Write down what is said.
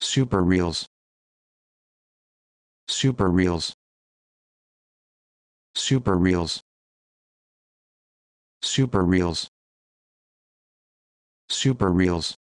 Super Reels Super Reels Super Reels Super Reels Super Reels